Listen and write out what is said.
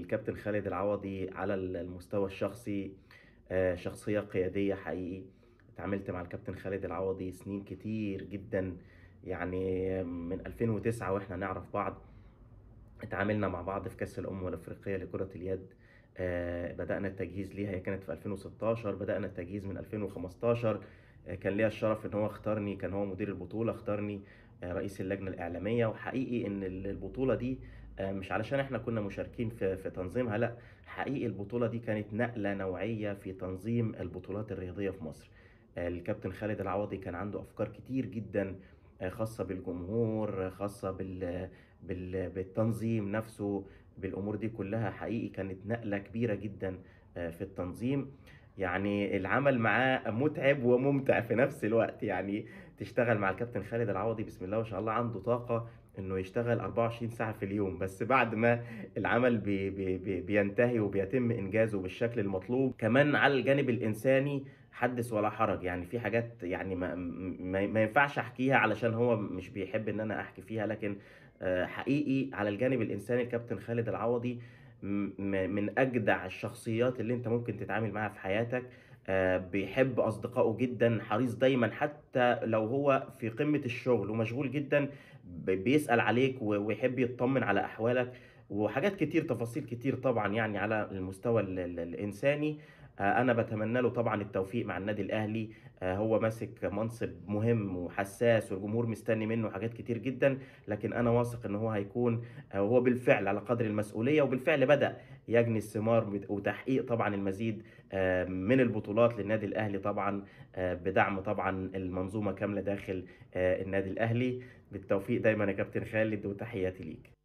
الكابتن خالد العوضي على المستوى الشخصي آه، شخصية قيادية حقيقي اتعاملت مع الكابتن خالد العوضي سنين كتير جدا يعني من 2009 واحنا نعرف بعض اتعاملنا مع بعض في كاس الامم الافريقيه لكره اليد آه، بدانا التجهيز ليها هي كانت في 2016 بدانا التجهيز من 2015 آه، كان ليا الشرف ان هو اختارني كان هو مدير البطوله اختارني رئيس اللجنه الاعلاميه وحقيقي ان البطوله دي آه، مش علشان احنا كنا مشاركين في في تنظيمها لا حقيقي البطوله دي كانت نقله نوعيه في تنظيم البطولات الرياضيه في مصر آه، الكابتن خالد العوضي كان عنده افكار كتير جدا آه، خاصه بالجمهور خاصه بال... بال... بالتنظيم نفسه بالامور دي كلها حقيقي كانت نقله كبيره جدا في التنظيم يعني العمل معاه متعب وممتع في نفس الوقت يعني تشتغل مع الكابتن خالد العوضي بسم الله ما شاء الله عنده طاقه انه يشتغل 24 ساعه في اليوم بس بعد ما العمل بي بي بينتهي وبيتم انجازه بالشكل المطلوب كمان على الجانب الانساني حدث ولا حرج يعني في حاجات يعني ما, ما, ما ينفعش احكيها علشان هو مش بيحب ان انا احكي فيها لكن آه، حقيقي على الجانب الانساني الكابتن خالد العوضي من اجدع الشخصيات اللي انت ممكن تتعامل معاها في حياتك آه، بيحب اصدقائه جدا حريص دايما حتى لو هو في قمه الشغل ومشغول جدا بيسال عليك ويحب يطمن على احوالك وحاجات كتير تفاصيل كتير طبعا يعني على المستوى الانساني آه، انا بتمنى له طبعا التوفيق مع النادي الاهلي آه، هو ماسك منصب مهم وحساس والجمهور مستني منه حاجات كتير جدا لكن انا واثق ان هو هيكون وهو آه، بالفعل على قدر المسؤوليه وبالفعل بدا يجني الثمار وتحقيق طبعا المزيد من البطولات للنادي الاهلي طبعا بدعم طبعا المنظومه كامله داخل النادي الاهلي بالتوفيق دايما يا كابتن خالد وتحياتي ليك